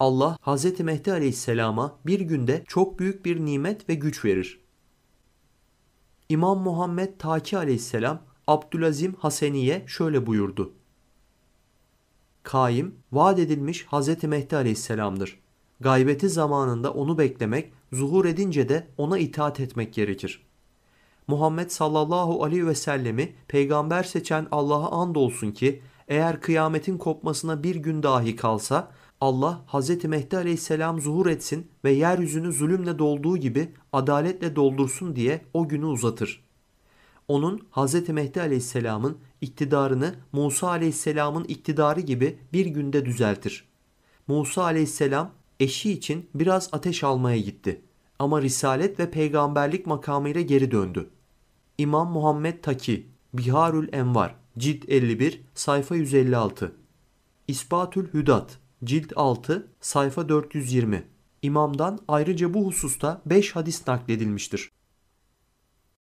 Allah Hz. Mehdi Aleyhisselam'a bir günde çok büyük bir nimet ve güç verir. İmam Muhammed Taki Aleyhisselam Abdülazim Haseni'ye şöyle buyurdu. Kaim, vaat edilmiş Hz. Mehdi Aleyhisselam'dır. Gaybeti zamanında onu beklemek, zuhur edince de ona itaat etmek gerekir. Muhammed sallallahu aleyhi ve sellemi peygamber seçen Allah'a andolsun ki eğer kıyametin kopmasına bir gün dahi kalsa Allah Hz. Mehdi aleyhisselam zuhur etsin ve yeryüzünü zulümle dolduğu gibi adaletle doldursun diye o günü uzatır. Onun Hz. Mehdi aleyhisselamın iktidarını Musa aleyhisselamın iktidarı gibi bir günde düzeltir. Musa aleyhisselam eşi için biraz ateş almaya gitti ama risalet ve peygamberlik makamıyla geri döndü. İmam Muhammed Taki, Biharül Envar, Cid 51, sayfa 156. İspatül Hüdat cilt 6 sayfa 420. İmam'dan ayrıca bu hususta 5 hadis nakledilmiştir.